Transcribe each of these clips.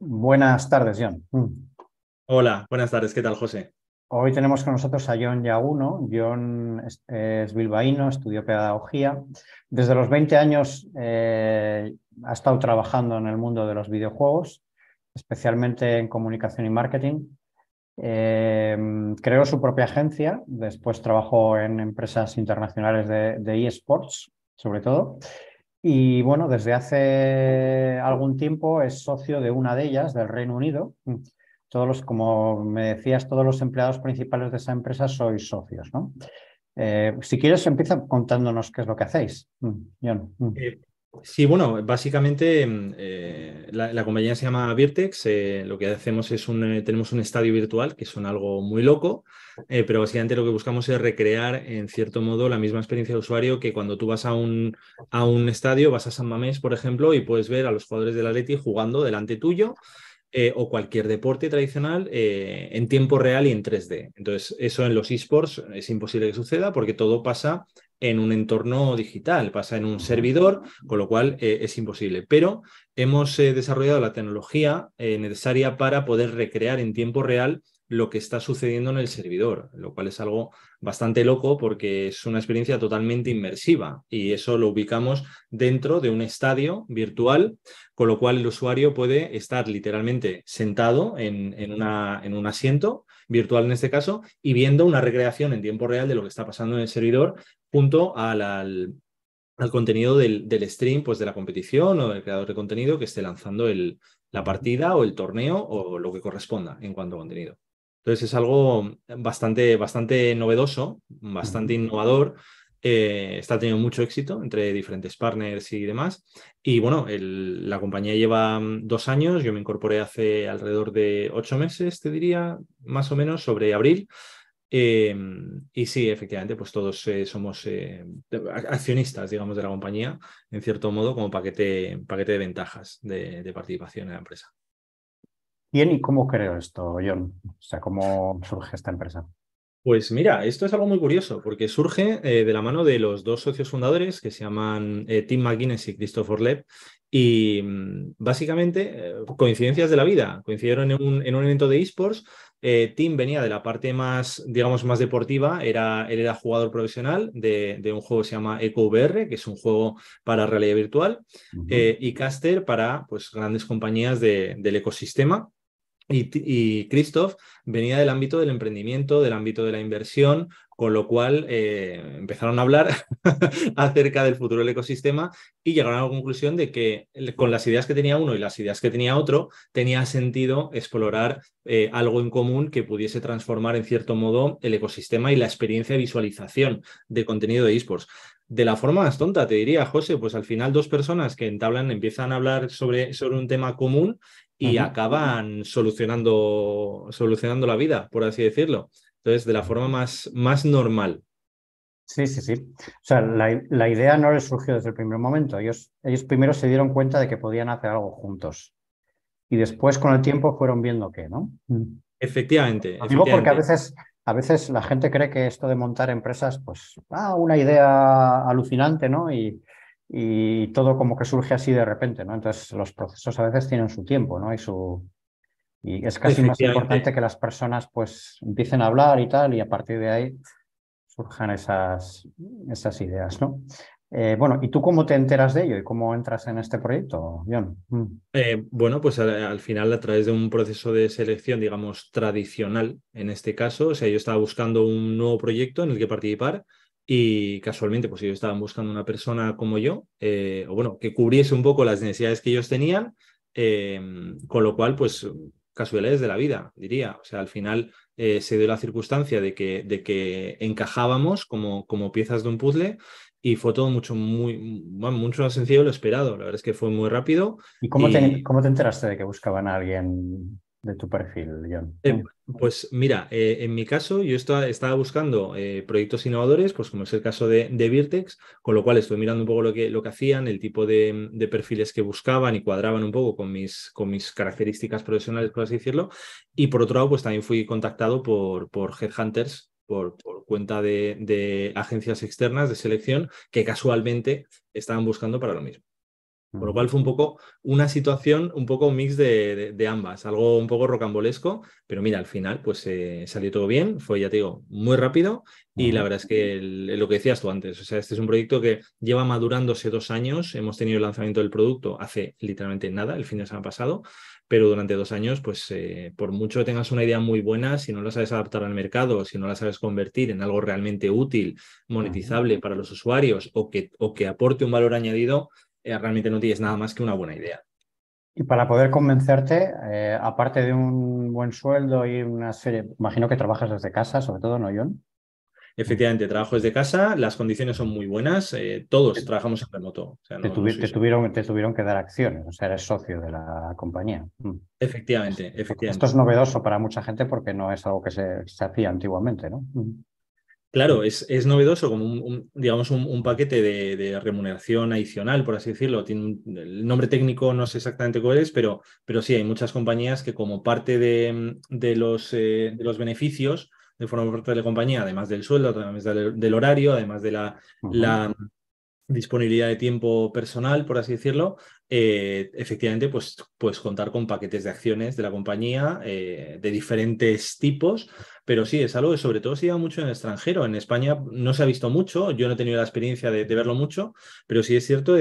Buenas tardes, John. Mm. Hola, buenas tardes. ¿Qué tal, José? Hoy tenemos con nosotros a John Yaguno. John es, bilbaíno, estudió pedagogía. Desde los 20 años eh, ha estado trabajando en el mundo de los videojuegos, especialmente en comunicación y marketing. Eh, creó su propia agencia, después trabajó en empresas internacionales de, de eSports, sobre todo, y bueno, desde hace algún tiempo es socio de una de ellas, del Reino Unido. Todos los, como me decías, todos los empleados principales de esa empresa sois socios, ¿no? Eh, si quieres, empieza contándonos qué es lo que hacéis, mm, mm. Eh, Sí, bueno, básicamente mm, eh, la, compañía se llama Virtex. Eh, lo que hacemos es un, eh, tenemos un estadio virtual, que es algo muy loco, pero básicamente lo que buscamos es recrear, en cierto modo, la misma experiencia de usuario que cuando tú vas a un, estadio, vas a San Mamés, por ejemplo, y puedes ver a los jugadores la Leti jugando delante tuyo. o cualquier deporte tradicional en tiempo real y en 3D. Entonces, eso en los esports es imposible que suceda porque todo pasa en un entorno digital, pasa en un servidor, con lo cual eh, es imposible. Pero hemos eh, desarrollado la tecnología eh, necesaria para poder recrear en tiempo real lo que está sucediendo en el servidor, lo cual es algo bastante loco porque es una experiencia totalmente inmersiva y eso lo ubicamos dentro de un estadio virtual, con lo cual el usuario puede estar literalmente sentado en, una, en un asiento virtual en este caso, y viendo una recreación en tiempo real de lo que está pasando en el servidor junto al, al, contenido del, del, stream, pues de la competición o del creador de contenido que esté lanzando el, la partida o el torneo o lo que corresponda en cuanto a contenido. Entonces es algo bastante, bastante novedoso, bastante innovador eh, está teniendo mucho éxito entre diferentes partners y demás. Y bueno, la compañía lleva mm, dos años, yo me incorporé hace alrededor de ocho meses, te diría, más o menos, sobre abril. Em, y sí, efectivamente, pues todos eh, somos eh, accionistas, digamos, de la compañía, en cierto modo, como paquete, paquete de ventajas de, participación en la empresa. Bien, y cómo creo esto, John? O sea, ¿cómo surge esta empresa? Pues mira, esto es algo muy curioso porque surge eh, de la mano de los dos socios fundadores que se llaman eh, Tim McGuinness y Christopher Lepp y mm, básicamente eh, coincidencias de la vida. Coincidieron en un, en un evento de esports. Tim venía de la parte más, digamos, más deportiva, era, él era jugador profesional de, de un juego que se llama EcoVR, que es un juego para realidad virtual, y Caster para pues, grandes compañías del ecosistema. Y, Christoph venía del ámbito del emprendimiento, del ámbito de la inversión, con lo cual eh, empezaron a hablar acerca del futuro del ecosistema y llegaron a la conclusión de que eh, con las ideas que tenía uno y las ideas que tenía otro, tenía sentido explorar eh, algo en común que pudiese transformar en cierto modo el ecosistema y la experiencia de visualización de contenido de esports de la forma más tonta, te diría, José, pues al final dos personas que entablan, empiezan a hablar sobre, sobre un tema común y acaban solucionando, solucionando la vida, por así decirlo. Entonces, de la forma más, más normal. Sí, sí, sí. O sea, la, idea no les surgió desde el primer momento. Ellos, ellos primero se dieron cuenta de que podían hacer algo juntos. Y después, con el tiempo, fueron viendo qué, ¿no? Mm. Efectivamente. efectivamente. porque a veces a veces la gente cree que esto de montar empresas, pues, ah, una idea alucinante, ¿no? Y, y todo como que surge así de repente, ¿no? Entonces los procesos a veces tienen su tiempo, ¿no? Y su y es casi más importante que las personas pues empiecen a hablar y tal y a partir de ahí surjan esas, esas ideas, ¿no? Eh, bueno, ¿y tú cómo te enteras de ello y cómo entras en este proyecto, John? Mm. Eh, bueno, pues al, final a través de un proceso de selección, digamos, tradicional en este caso, o sea, yo estaba buscando un nuevo proyecto en el que participar y casualmente, pues ellos estaban buscando una persona como yo, eh, o bueno, que cubriese un poco las necesidades que ellos tenían, em, con lo cual, pues casualidades de la vida, diría. O sea, al final se dio la circunstancia de que, de que encajábamos como, como piezas de un puzzle y fue todo mucho, muy, mucho más sencillo de lo esperado. La verdad es que fue muy rápido. ¿Y cómo, Te, cómo te enteraste de que buscaban a alguien de tu perfil, John? Eh, pues mira, eh, en mi caso yo estaba, buscando eh, proyectos innovadores, pues como es el caso de, Virtex, con lo cual estuve mirando un poco lo que, lo que hacían, el tipo de, perfiles que buscaban y cuadraban un poco con mis, con mis características profesionales, por así decirlo. Y por otro lado, pues también fui contactado por, por Headhunters por, cuenta de, agencias externas de selección que casualmente estaban buscando para lo mismo. Por lo cual fue un poco una situación, un poco un mix de, ambas, algo un poco rocambolesco, pero mira, al final pues eh, salió todo bien, fue ya te digo, muy rápido y la verdad es que lo que decías tú antes, o sea, este es un proyecto que lleva madurándose dos años, hemos tenido el lanzamiento del producto hace literalmente nada, el fin de semana pasado, pero durante dos años, pues eh, por mucho que tengas una idea muy buena, si no la sabes adaptar al mercado, si no la sabes convertir en algo realmente útil, monetizable para los usuarios o que, o que aporte un valor añadido, eh, realmente no tienes nada más que una buena idea. Y para poder convencerte, eh, aparte de un buen sueldo y una serie, imagino que trabajas desde casa, sobre todo, ¿no, John? Efectivamente, trabajo desde casa, las condiciones son muy buenas, eh, todos trabajamos en remoto. te, tuvieron, que dar acciones, o sea, eres socio de la compañía. Mm. Efectivamente, efectivamente. Esto es novedoso para mucha gente porque no es algo que se, hacía antiguamente, ¿no? Mm. Claro, es, novedoso como un, digamos un, paquete de, remuneración adicional, por así decirlo. Tiene el nombre técnico no sé exactamente cuál es, pero, pero sí hay muchas compañías que como parte de, los, eh, de los beneficios de forma parte de la compañía, además del sueldo, además del, horario, además de la, disponibilidad de tiempo personal, por así decirlo, eh, efectivamente, pues, pues contar con paquetes de acciones de la compañía eh, de diferentes tipos pero sí, es algo que sobre todo se lleva mucho en el extranjero. En España no se ha visto mucho, yo no he tenido la experiencia de, verlo mucho, pero sí es cierto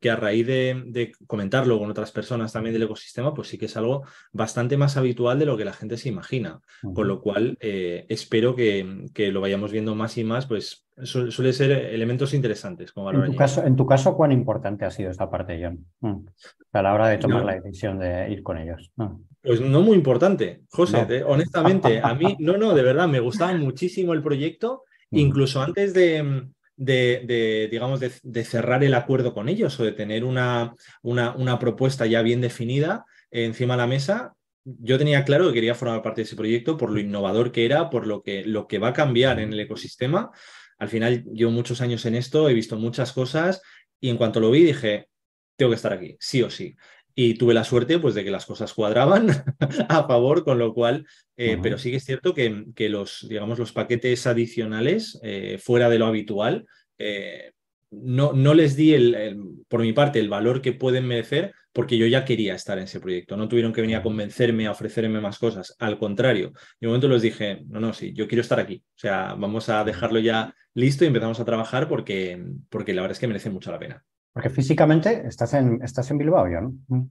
que a raíz de, comentarlo con otras personas también del ecosistema, pues sí que es algo bastante más habitual de lo que la gente se imagina. Con lo cual, eh, espero que, lo vayamos viendo más y más, pues suele ser elementos interesantes. en, tu caso, en tu caso, ¿cuán importante ha sido esta parte, John? Mm. A la hora de tomar la decisión de ir con ellos. Mm. Pues no muy importante, José, honestamente, a mí, no, no, de verdad, me gustaba muchísimo el proyecto, mm. incluso antes de, de, digamos, de, cerrar el acuerdo con ellos o de tener una, una, una propuesta ya bien definida eh, encima de la mesa, yo tenía claro que quería formar parte de ese proyecto por lo innovador que era, por lo que, lo que va a cambiar en el mm. ecosistema. Al final, llevo muchos años en esto, he visto muchas cosas y en cuanto lo vi dije, tengo que estar aquí, sí o sí y tuve la suerte pues, de que las cosas cuadraban a favor, con lo cual, eh, pero sí que es cierto que, que los, digamos, los paquetes adicionales, eh, fuera de lo habitual, eh, no, no, les di, el, por mi parte, el valor que pueden merecer, porque yo ya quería estar en ese proyecto. No tuvieron que venir a convencerme, a ofrecerme más cosas. Al contrario, de momento les dije, no, no, sí, yo quiero estar aquí. O sea, vamos a dejarlo ya listo y empezamos a trabajar porque, porque la verdad es que merece mucho la pena. Porque físicamente estás en, estás en Bilbao John. Mm.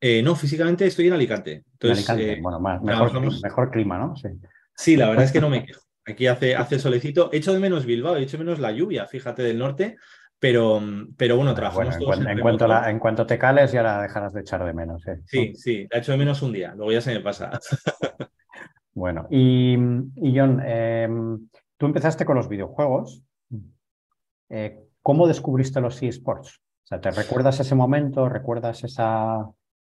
Eh, ¿no? físicamente estoy en Alicante. Eh, bueno, mejor, clima, ¿no? Sí, la verdad es que no me quejo. Aquí hace, hace solecito. He hecho de menos Bilbao, he hecho menos la lluvia, fíjate, del norte. Pero, pero bueno, trabajamos en, cuanto en, cuanto te cales ya la dejarás de echar de menos. Eh. Sí, sí, la hecho de menos un día, luego ya se me pasa. bueno, y, John, tú empezaste con los videojuegos. Mm. Eh, ¿Cómo descubriste los eSports? O sea, ¿te recuerdas ese momento? ¿Recuerdas esa,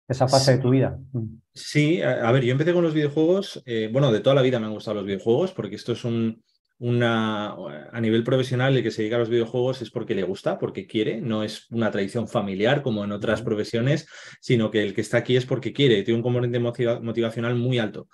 esa fase de tu vida? Mm. Sí, a, ver, yo empecé con los videojuegos, eh, bueno, de toda la vida me han gustado los videojuegos, porque esto es un, una, a nivel profesional, el que se dedica a los videojuegos es porque le gusta, porque quiere, no es una tradición familiar como en otras profesiones, sino que el que está aquí es porque quiere, tiene un componente motivacional muy alto.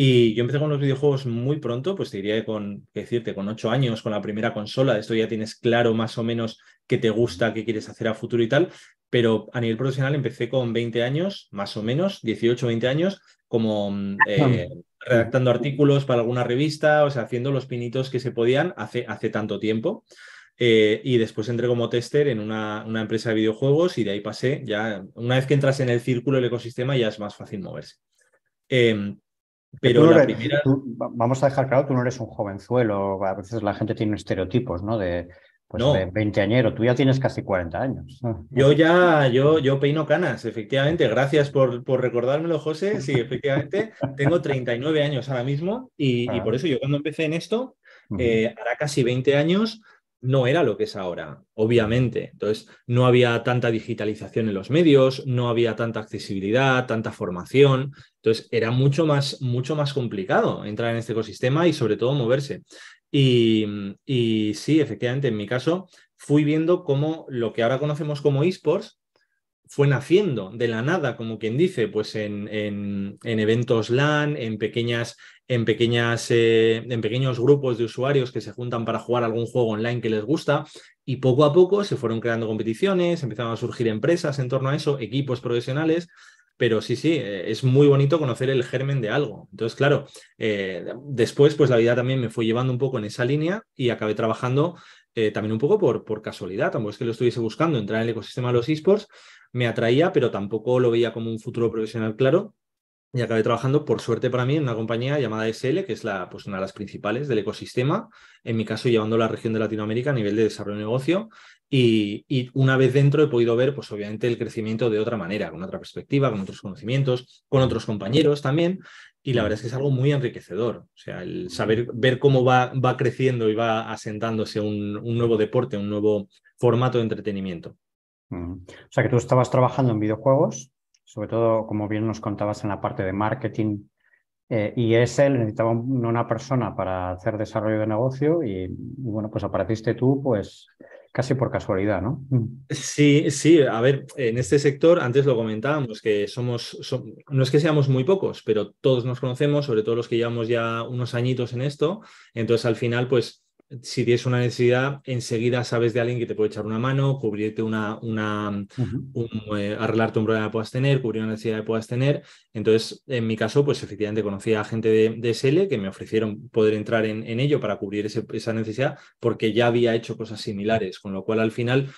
Y yo empecé con los videojuegos muy pronto, pues te diría con, que decirte, con ocho años, con la primera consola, de esto ya tienes claro más o menos qué te gusta, qué quieres hacer a futuro y tal, pero a nivel profesional empecé con 20 años, más o menos, 18, 20 años, como mm, eh, redactando artículos para alguna revista, o sea, haciendo los pinitos que se podían hace, hace tanto tiempo. Eh, y después entré como tester en una, empresa de videojuegos y de ahí pasé. Ya, una vez que entras en el círculo, el ecosistema, ya es más fácil moverse. Em, pero vamos a dejar claro, tú no eres un jovenzuelo. A veces la gente tiene estereotipos, ¿no? De, pues 20 añero. Tú ya tienes casi 40 años. Ah, yo ya, yo, yo peino canas, efectivamente. Gracias por, por recordármelo, José. Sí, efectivamente. tengo 39 años ahora mismo y, ah. por eso yo cuando empecé en esto, eh, hará casi 20 años, no era lo que es ahora, obviamente. Entonces, no había tanta digitalización en los medios, no había tanta accesibilidad, tanta formación. Entonces, era mucho más, mucho más complicado entrar en este ecosistema y sobre todo moverse. Y, sí, efectivamente, en mi caso, fui viendo cómo lo que ahora conocemos como esports fue naciendo de la nada, como quien dice, pues en, en, en eventos LAN, en pequeñas en, pequeñas, eh, en pequeños grupos de usuarios que se juntan para jugar algún juego online que les gusta y poco a poco se fueron creando competiciones, empezaron a surgir empresas en torno a eso, equipos profesionales. Pero sí, sí, eh, es muy bonito conocer el germen de algo. Entonces, claro, eh, después, pues la vida también me fue llevando un poco en esa línea y acabé trabajando también un poco por, por casualidad, tampoco es que lo estuviese buscando, entrar en el ecosistema de los esports me atraía, pero tampoco lo veía como un futuro profesional claro y acabé trabajando, por suerte para mí, en una compañía llamada SL, que es la, pues una de las principales del ecosistema, en mi caso llevando la región de Latinoamérica a nivel de desarrollo de negocio. Y, una vez dentro he podido ver, pues obviamente, el crecimiento de otra manera, con otra perspectiva, con otros conocimientos, con otros compañeros también. Y la verdad es que es algo muy enriquecedor. O sea, el saber ver cómo va, va creciendo y va asentándose un, un nuevo deporte, un nuevo formato de entretenimiento. O sea, que tú estabas trabajando en videojuegos sobre todo, como bien nos contabas en la parte de marketing eh, y él necesitaba una persona para hacer desarrollo de negocio y, bueno, pues apareciste tú pues casi por casualidad, ¿no? Mm. Sí, sí, a ver, en este sector antes lo comentábamos que somos, no es que seamos muy pocos, pero todos nos conocemos, sobre todo los que llevamos ya unos añitos en esto, entonces al final pues si tienes una necesidad, enseguida sabes de alguien que te puede echar una mano, cubrirte una, una eh, arreglarte un problema que puedas tener, cubrir una necesidad que puedas tener. Entonces, en mi caso, pues efectivamente conocí a gente de, de SL que me ofrecieron poder entrar en, ello para cubrir esa necesidad porque ya había hecho cosas similares, con lo cual al final,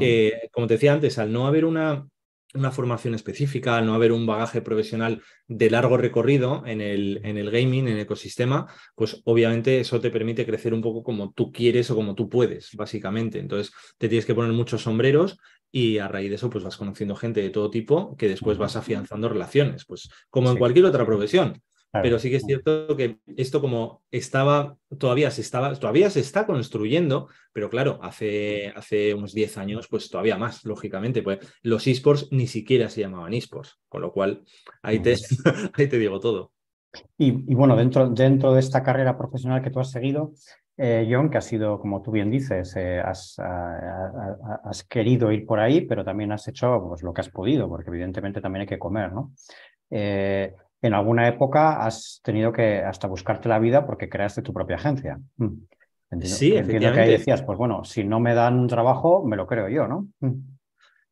eh, como te decía antes, al no haber una una formación específica, al no haber un bagaje profesional de largo recorrido en el, en el gaming, en el ecosistema, pues obviamente eso te permite crecer un poco como tú quieres o como tú puedes, básicamente. Entonces te tienes que poner muchos sombreros y a raíz de eso pues vas conociendo gente de todo tipo que después vas afianzando relaciones, pues como en cualquier otra profesión. Pero sí que es cierto que esto como estaba, todavía se estaba, todavía se está construyendo, pero claro, hace, hace unos 10 años, pues todavía más, lógicamente, pues los esports ni siquiera se llamaban esports, con lo cual ahí te, ahí te digo todo. Y, bueno, dentro, dentro de esta carrera profesional que tú has seguido, eh, John, que ha sido, como tú bien dices, eh, has, querido ir por ahí, pero también has hecho pues, lo que has podido, porque evidentemente también hay que comer, ¿no? Eh, en alguna época has tenido que hasta buscarte la vida porque creaste tu propia agencia. Mm. sí, entiendo que decías, pues bueno, si no me dan un trabajo, me lo creo yo, ¿no? Mm.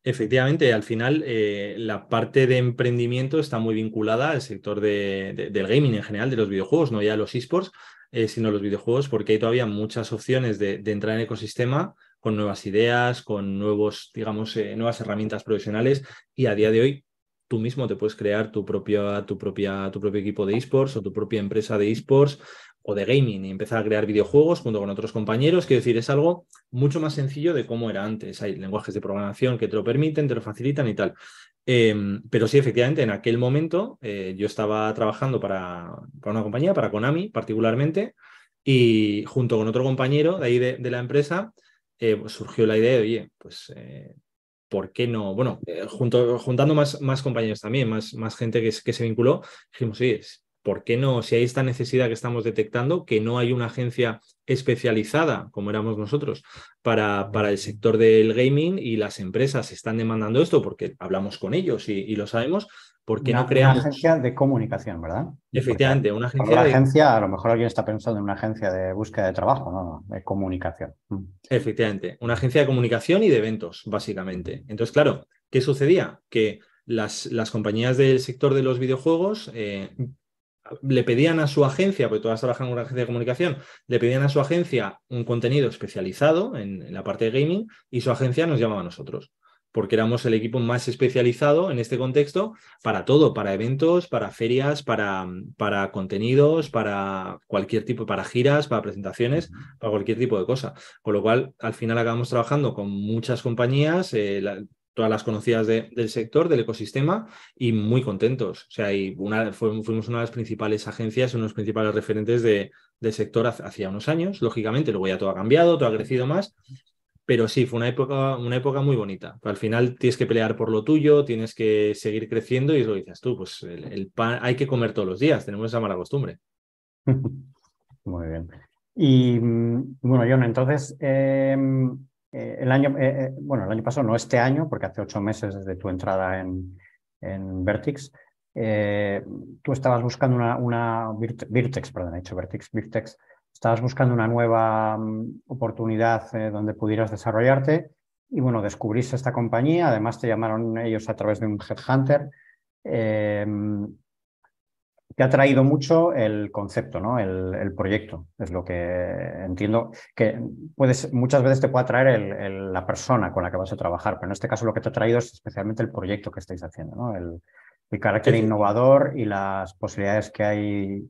Efectivamente, al final eh, la parte de emprendimiento está muy vinculada al sector del gaming en general, de los videojuegos, no ya los esports, eh, sino los videojuegos, porque hay todavía muchas opciones de, entrar en el ecosistema con nuevas ideas, con nuevos, digamos, eh, nuevas herramientas profesionales y a día de hoy tú mismo te puedes crear tu, tu, propia, tu propio equipo de esports o tu propia empresa de esports o de gaming y empezar a crear videojuegos junto con otros compañeros. Quiero decir, es algo mucho más sencillo de cómo era antes. Hay lenguajes de programación que te lo permiten, te lo facilitan y tal. Em, pero sí, efectivamente, en aquel momento eh, yo estaba trabajando para, para, una compañía, para Konami particularmente, y junto con otro compañero de ahí de, la empresa eh, surgió la idea de, oye, pues eh, ¿por qué no? Bueno, eh, juntando más, compañeros también, más, gente que, que se vinculó, dijimos, sí, es, ¿por qué no? Si hay esta necesidad que estamos detectando, que no hay una agencia especializada, como éramos nosotros, para, para el sector del gaming y las empresas están demandando esto porque hablamos con ellos y, lo sabemos, ¿por qué no creamos? Una agencia de comunicación, ¿verdad? Efectivamente, una agencia. Una agencia, a lo mejor alguien está pensando en una agencia de búsqueda de trabajo, ¿no? De comunicación. Mm. Efectivamente, una agencia de comunicación y de eventos, básicamente. Entonces, claro, ¿qué sucedía? Que las, las compañías del sector de los videojuegos eh, le pedían a su agencia, porque todas trabajan en una agencia de comunicación, le pedían a su agencia un contenido especializado en, la parte de gaming y su agencia nos llamaba a nosotros porque éramos el equipo más especializado en este contexto para todo, para eventos, para ferias, para, para contenidos, para cualquier tipo, para giras, para presentaciones, para cualquier tipo de cosa. Con lo cual, al final acabamos trabajando con muchas compañías, eh, todas las conocidas del sector, del ecosistema, y muy contentos. O sea, fuimos una de las principales agencias, uno los principales referentes del sector hacía unos años, lógicamente, luego ya todo ha cambiado, todo ha crecido más, pero sí, fue una época, una época muy bonita. Al final tienes que pelear por lo tuyo, tienes que seguir creciendo y eso lo dices tú, pues el, pan hay que comer todos los días, tenemos esa mala costumbre. Muy bien. Y mm, bueno, John, entonces, em, eh, el año, eh, eh, bueno, el año pasado, no este año, porque hace ocho meses desde tu entrada en, en Vertex, tú estabas buscando una, una Virtex, perdón, he Vertex, estabas buscando una nueva mm, oportunidad donde pudieras desarrollarte y bueno, descubriste esta compañía, además te llamaron ellos a través de un headhunter te ha traído mucho el concepto, ¿no? El, proyecto, es lo que entiendo. Que puedes, muchas veces te puede atraer la persona con la que vas a trabajar, pero en este caso lo que te ha traído es especialmente el proyecto que estáis haciendo, ¿no? El, carácter innovador y las posibilidades que hay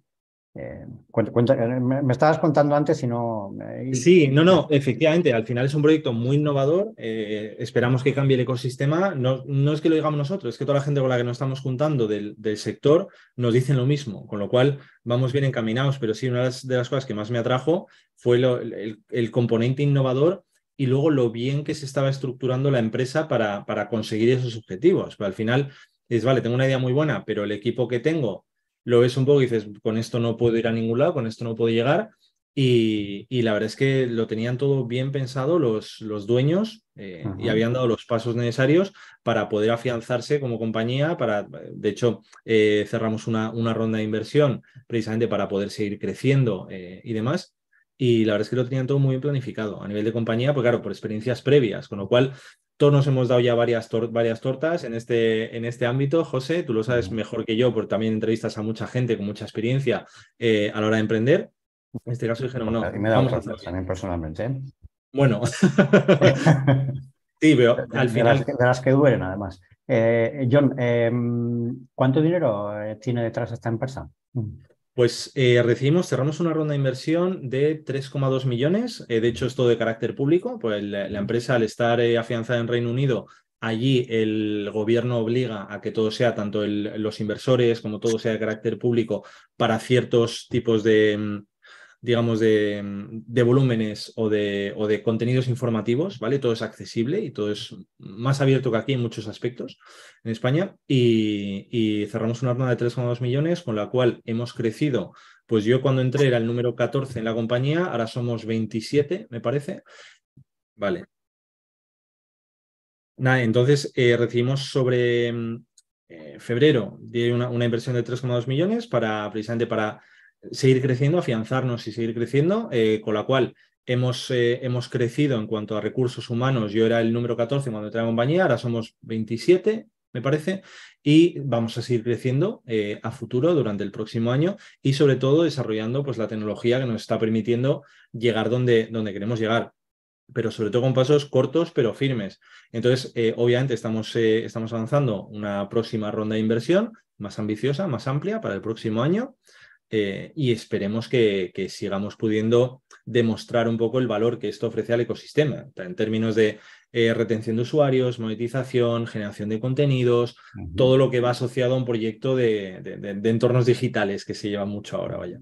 eh, eh, me, estabas contando antes si no... sí, no, no, efectivamente, al final es un proyecto muy innovador, eh, esperamos que cambie el ecosistema, no, no, es que lo digamos nosotros, es que toda la gente con la que nos estamos juntando del, sector nos dicen lo mismo, con lo cual vamos bien encaminados, pero sí, una de las, cosas que más me atrajo fue el, componente innovador y luego lo bien que se estaba estructurando la empresa para, conseguir esos objetivos. Pero al final es, vale, tengo una idea muy buena, pero el equipo que tengo lo ves un poco y dices, con esto no puedo ir a ningún lado, con esto no puedo llegar. Y, la verdad es que lo tenían todo bien pensado los, los dueños eh, y habían dado los pasos necesarios para poder afianzarse como compañía. Para, de hecho, eh, cerramos una, una, ronda de inversión precisamente para poder seguir creciendo eh, y demás. Y la verdad es que lo tenían todo muy bien planificado a nivel de compañía, pues claro, por experiencias previas, con lo cual todos nos hemos dado ya varias, varias tortas en este, en este ámbito. José, tú lo sabes mejor que yo, porque también entrevistas a mucha gente con mucha experiencia eh, a la hora de emprender. En este caso dijeron, no, y me vamos también personalmente. ¿eh? Bueno, sí, veo, al final... de las que duelen, además. Eh, John, em, ¿cuánto dinero tiene detrás esta empresa? Mm. Pues eh, recibimos, cerramos una ronda de inversión de 3,2 millones. Eh, de hecho, esto de carácter público, pues la, empresa al estar eh, afianzada en Reino Unido, allí el gobierno obliga a que todo sea, tanto los inversores como todo sea de carácter público para ciertos tipos de, mm, digamos, mm, de, volúmenes o de, o de, contenidos informativos, ¿vale? Todo es accesible y todo es más abierto que aquí en muchos aspectos en España. Y, cerramos una ronda de 3,2 millones, con la cual hemos crecido. Pues yo cuando entré era el número 14 en la compañía, ahora somos 27, me parece. Vale. Nada, entonces eh, recibimos sobre mm, eh, febrero una, una inversión de 3,2 millones para precisamente para seguir creciendo, afianzarnos y seguir creciendo, eh, con la cual eh, hemos, crecido en cuanto a recursos humanos. Yo era el número 14 cuando entré a compañía, ahora somos 27, me parece, y vamos a seguir creciendo eh, a futuro durante el próximo año y sobre todo desarrollando pues, la tecnología que nos está permitiendo llegar donde, donde queremos llegar pero sobre todo con pasos cortos pero firmes. Entonces, obviamente estamos, estamos avanzando una próxima ronda de inversión más ambiciosa, más amplia para el próximo año. Eh, y esperemos que, sigamos pudiendo demostrar un poco el valor que esto ofrece al ecosistema, en términos de eh, retención de usuarios, monetización, generación de contenidos, todo lo que va asociado a un proyecto de, entornos digitales que se lleva mucho ahora, vaya.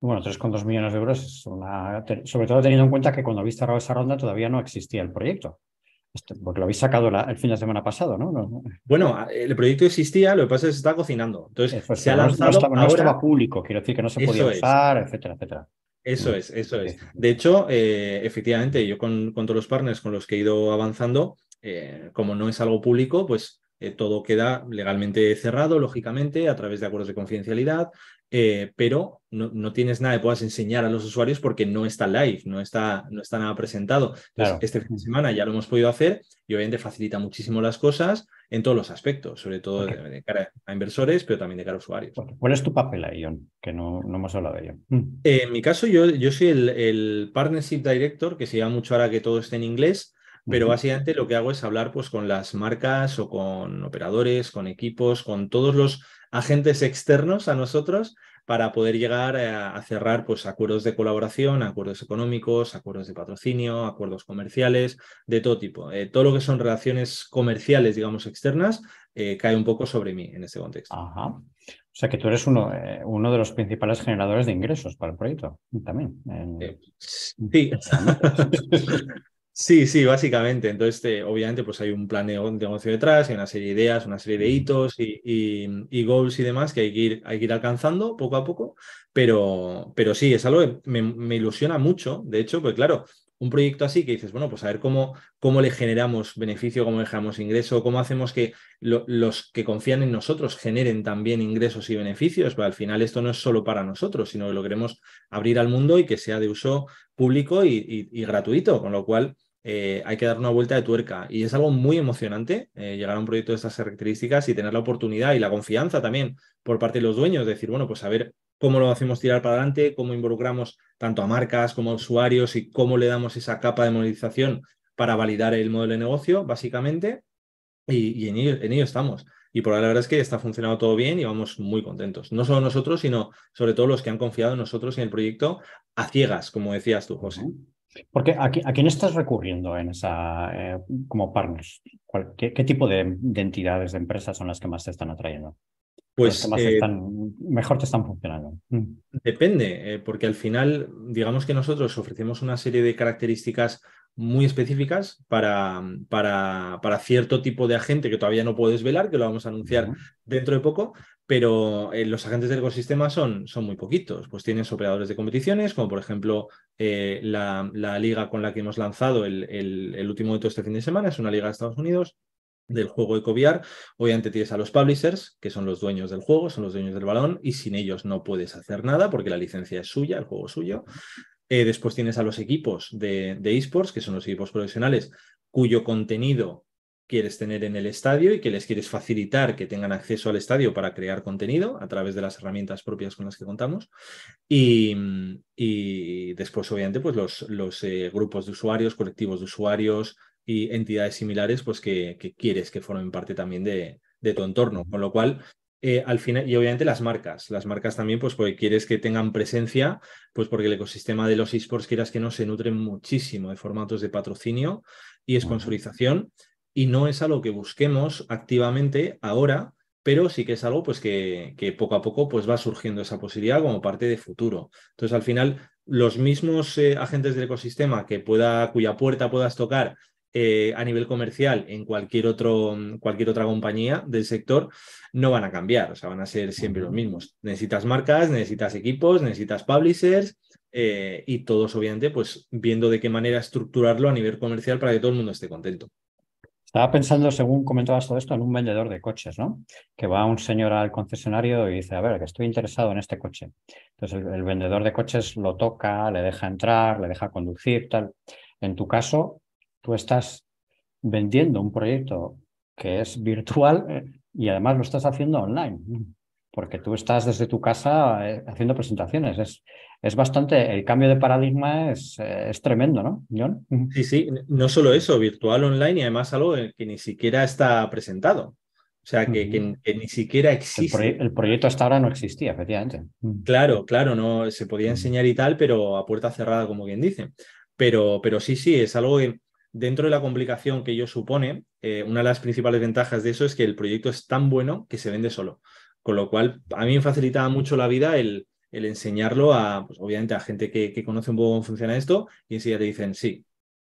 Bueno, 3,2 millones de euros Sobre todo teniendo en cuenta que cuando viste esa ronda todavía no existía el proyecto porque lo habéis sacado el fin de semana pasado, ¿no? Bueno, el proyecto existía, lo que pasa es que se está cocinando. Entonces, se ha lanzado. No, estaba, público, quiero decir que no se podía usar, etcétera, etcétera. Eso mm. es, eso es. De hecho, eh, efectivamente, yo con, todos los partners con los que he ido avanzando, eh, como no es algo público, pues eh, todo queda legalmente cerrado, lógicamente, a través de acuerdos de confidencialidad, eh, pero no, tienes nada que puedas enseñar a los usuarios porque no está live, no está, no está nada presentado. este fin de semana ya lo hemos podido hacer y obviamente facilita muchísimo las cosas en todos los aspectos, sobre todo de, cara a inversores, pero también de cara a usuarios. ¿Cuál es tu papel ahí, Ion? Que no, hemos hablado de ello. Mm. Eh, en mi caso, yo, yo soy el, Partnership Director, que se llama mucho ahora que todo esté en inglés, pero básicamente lo que hago es hablar pues, con las marcas o con operadores, con equipos, con todos los agentes externos a nosotros para poder llegar eh, a, cerrar pues, acuerdos de colaboración, acuerdos económicos, acuerdos de patrocinio, acuerdos comerciales, de todo tipo. Eh, todo lo que son relaciones comerciales, digamos, externas, eh, cae un poco sobre mí en ese contexto. O sea que tú eres uno, uno de los principales generadores de ingresos para el proyecto también. sí. Sí, sí, básicamente. Entonces, obviamente, pues hay un plan de negocio detrás, hay una serie de ideas, una serie de hitos y, y goals y demás que hay que, ir, hay ir alcanzando poco a poco, pero, pero sí, es algo que me, ilusiona mucho, de hecho, pues claro, un proyecto así que dices, bueno, pues a ver cómo, cómo le generamos beneficio, cómo dejamos ingreso, cómo hacemos que los que confían en nosotros generen también ingresos y beneficios, pero al final esto no es solo para nosotros, sino que lo queremos abrir al mundo y que sea de uso público y, y gratuito, con lo cual eh, hay que dar una vuelta de tuerca. Y es algo muy emocionante eh, llegar a un proyecto de estas características y tener la oportunidad y la confianza también por parte de los dueños, de decir, bueno, pues a ver cómo lo hacemos tirar para adelante, cómo involucramos tanto a marcas como a usuarios y cómo le damos esa capa de monetización para validar el modelo de negocio, básicamente. Y, en, ello, estamos. Y por ahora la verdad es que está funcionando todo bien y vamos muy contentos. No solo nosotros, sino sobre todo los que han confiado en nosotros y en el proyecto a ciegas, como decías tú, José. Porque ¿a quién estás recurriendo en esa, eh, como partners? ¿Qué, tipo de, entidades, de empresas son las que más te están atrayendo? Pues eh, mejor te están funcionando. Mm. Depende, eh, porque al final, digamos que nosotros ofrecemos una serie de características muy específicas para, para, para cierto tipo de agente que todavía no puedes velar, que lo vamos a anunciar dentro de poco, pero eh, los agentes del ecosistema son, son muy poquitos. Pues tienes operadores de competiciones, como por ejemplo la, liga con la que hemos lanzado el, el último de todo este fin de semana, es una liga de Estados Unidos del juego cobiar, Obviamente tienes a los publishers, que son los dueños del juego, son los dueños del balón, y sin ellos no puedes hacer nada porque la licencia es suya, el juego es suyo. Eh, después tienes a los equipos de, esports, que son los equipos profesionales, cuyo contenido quieres tener en el estadio y que les quieres facilitar que tengan acceso al estadio para crear contenido a través de las herramientas propias con las que contamos. Y, después, obviamente, pues los, los eh, grupos de usuarios, colectivos de usuarios, y entidades similares pues que, quieres que formen parte también de, de tu entorno. Con lo cual, eh, al final, y obviamente las marcas, las marcas también, pues porque quieres que tengan presencia, pues porque el ecosistema de los esports, quieras que no, se nutren muchísimo de formatos de patrocinio y sponsorización, y no es algo que busquemos activamente ahora, pero sí que es algo pues que, que poco a poco pues va surgiendo esa posibilidad como parte de futuro. Entonces, al final, los mismos eh, agentes del ecosistema que pueda, cuya puerta puedas tocar eh, a nivel comercial en cualquier, otro, cualquier otra compañía del sector no van a cambiar, o sea, van a ser siempre los mismos. Necesitas marcas, necesitas equipos, necesitas publishers eh, y todos, obviamente, pues viendo de qué manera estructurarlo a nivel comercial para que todo el mundo esté contento. Estaba pensando, según comentabas todo esto, en un vendedor de coches, ¿no? Que va un señor al concesionario y dice, a ver, que estoy interesado en este coche. Entonces el vendedor de coches lo toca, le deja entrar, le deja conducir, tal. En tu caso, tú estás vendiendo un proyecto que es virtual eh. y además lo estás haciendo online, porque tú estás desde tu casa eh, haciendo presentaciones. Es, es bastante, el cambio de paradigma es, eh, es tremendo, ¿no, John? Sí, sí, no solo eso, virtual online y además algo que ni siquiera está presentado. O sea, que, ni siquiera existe. El, proyecto hasta ahora no existía, efectivamente. Mm. Claro, claro, no se podía mm. enseñar y tal, pero a puerta cerrada, como bien dice. Pero, pero sí, sí, es algo que, dentro de la complicación que ello supone, eh, una de las principales ventajas de eso es que el proyecto es tan bueno que se vende solo. Con lo cual, a mí me facilitaba mucho la vida el, enseñarlo a, pues, obviamente, a gente que, conoce un poco cómo funciona esto y enseguida te dicen, sí,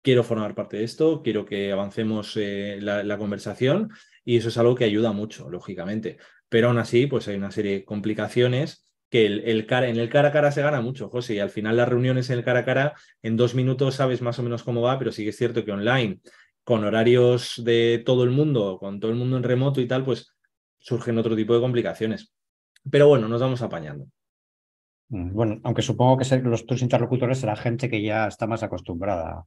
quiero formar parte de esto, quiero que avancemos eh, la, la conversación y eso es algo que ayuda mucho, lógicamente. Pero aún así, pues hay una serie de complicaciones que el, en el cara a cara se gana mucho, José, y al final las reuniones en el cara a cara, en dos minutos sabes más o menos cómo va, pero sí que es cierto que online, con horarios de todo el mundo, con todo el mundo en remoto y tal, pues surgen otro tipo de complicaciones. Pero bueno, nos vamos apañando. Mm, bueno, aunque supongo que los tus interlocutores será gente que ya está más acostumbrada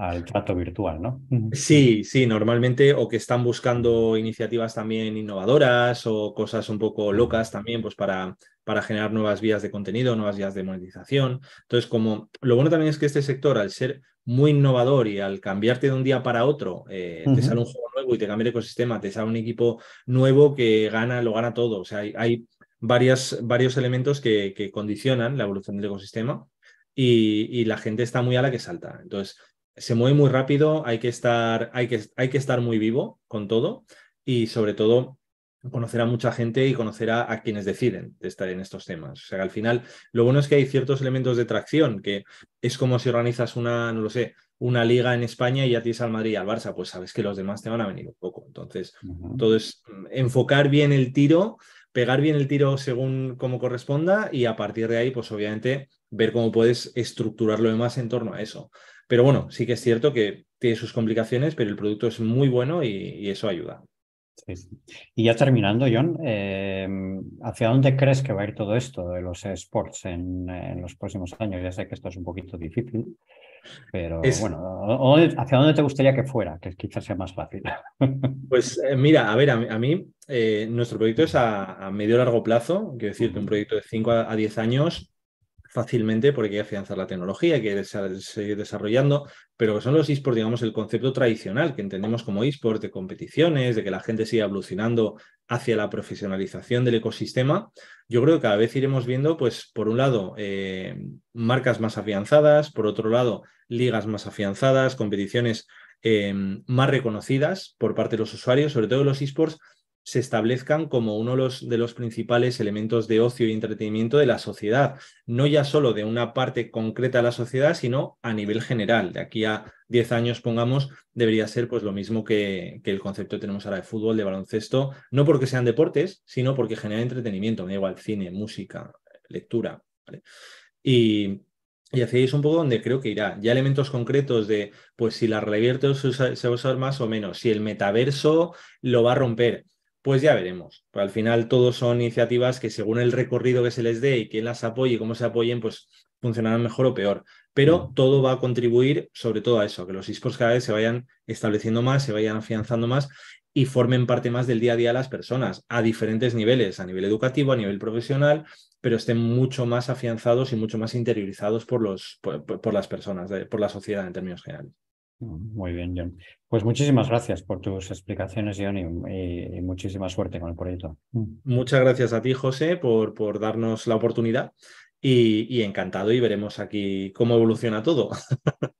al trato virtual, ¿no? Sí, sí, normalmente o que están buscando iniciativas también innovadoras o cosas un poco locas también, pues para, para generar nuevas vías de contenido, nuevas vías de monetización. Entonces, como lo bueno también es que este sector, al ser muy innovador y al cambiarte de un día para otro, eh, te sale un juego nuevo y te cambia el ecosistema, te sale un equipo nuevo que gana, lo gana todo. O sea, hay, hay varias, varios elementos que, condicionan la evolución del ecosistema. Y, y, la gente está muy a la que salta. Entonces, se mueve muy rápido, hay que, estar, hay, que, hay que estar muy vivo con todo y sobre todo conocer a mucha gente y conocer a, quienes deciden estar en estos temas. O sea, al final, lo bueno es que hay ciertos elementos de tracción, que es como si organizas una, no lo sé, una liga en España y ya tienes al Madrid y al Barça, pues sabes que los demás te van a venir un poco. Entonces, todo es mm, enfocar bien el tiro, pegar bien el tiro según como corresponda y a partir de ahí, pues obviamente, ver cómo puedes estructurar lo demás en torno a eso. Pero bueno, sí que es cierto que tiene sus complicaciones, pero el producto es muy bueno y, eso ayuda. Y ya terminando, John, em, ¿hacia dónde crees que va a ir todo esto de los sports en, los próximos años? Ya sé que esto es un poquito difícil, pero bueno, ¿hacia dónde te gustaría que fuera? Que quizás sea más fácil. Pues eh, mira, a ver, a, mí eh, nuestro proyecto es a, a medio largo plazo, quiero decir, un proyecto de 5 a 10 años fácilmente porque hay que afianzar la tecnología, hay que seguir desarrollando, pero son los esports, digamos, el concepto tradicional que entendemos como esports de competiciones, de que la gente siga evolucionando hacia la profesionalización del ecosistema. Yo creo que cada vez iremos viendo, pues, por un lado, eh, marcas más afianzadas, por otro lado, ligas más afianzadas, competiciones eh, más reconocidas por parte de los usuarios, sobre todo los esports se establezcan como uno de los, principales elementos de ocio y entretenimiento de la sociedad, no ya solo de una parte concreta de la sociedad, sino a nivel general. De aquí a 10 años, pongamos, debería ser pues, lo mismo que, el concepto que tenemos ahora de fútbol, de baloncesto, no porque sean deportes, sino porque generan entretenimiento, me da igual, cine, música, lectura. Y, hacéis un poco donde creo que irá. Ya elementos concretos de, pues si la revierte se va a usar más o menos, si el metaverso lo va a romper pues ya veremos. al final todos son iniciativas que según el recorrido que se les dé y quién las apoye y cómo se apoyen, pues funcionarán mejor o peor. Pero mm. todo va a contribuir sobre todo a eso, que los ISPOS cada vez se vayan estableciendo más, se vayan afianzando más y formen parte más del día a día de las personas a diferentes niveles, a nivel educativo, a nivel profesional, pero estén mucho más afianzados y mucho más interiorizados por, los, por las personas, por la sociedad en términos generales. Muy bien, John. Pues muchísimas gracias por tus explicaciones, John, y, muchísima suerte con el proyecto. Mm. Muchas gracias a ti, José, por, por darnos la oportunidad y, y encantado y veremos aquí cómo evoluciona todo.